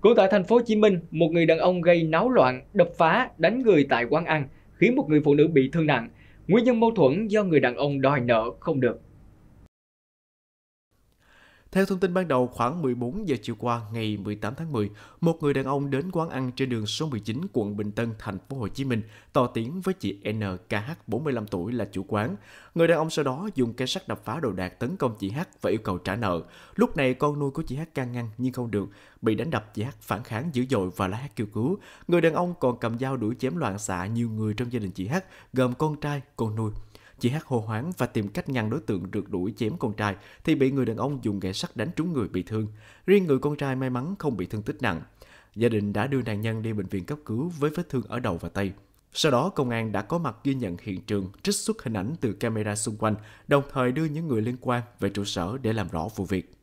Cũng tại thành phố Hồ Chí Minh, một người đàn ông gây náo loạn, đập phá, đánh người tại quán ăn, khiến một người phụ nữ bị thương nặng. Nguyên nhân mâu thuẫn do người đàn ông đòi nợ không được. Theo thông tin ban đầu, khoảng 14 giờ chiều qua ngày 18 tháng 10, một người đàn ông đến quán ăn trên đường số 19 quận Bình Tân, thành phố Hồ Chí Minh, to tiếng với chị NKH 45 tuổi là chủ quán. Người đàn ông sau đó dùng cây sắt đập phá đồ đạc tấn công chị H và yêu cầu trả nợ. Lúc này con nuôi của chị H can ngăn nhưng không được, bị đánh đập chị H phản kháng dữ dội và la hét kêu cứu. Người đàn ông còn cầm dao đuổi chém loạn xạ nhiều người trong gia đình chị H, gồm con trai, con nuôi. Chị Hát hồ hoáng và tìm cách ngăn đối tượng rượt đuổi chém con trai thì bị người đàn ông dùng gậy sắt đánh trúng người bị thương. Riêng người con trai may mắn không bị thương tích nặng. Gia đình đã đưa nạn nhân đi bệnh viện cấp cứu với vết thương ở đầu và tay. Sau đó, công an đã có mặt ghi nhận hiện trường, trích xuất hình ảnh từ camera xung quanh, đồng thời đưa những người liên quan về trụ sở để làm rõ vụ việc.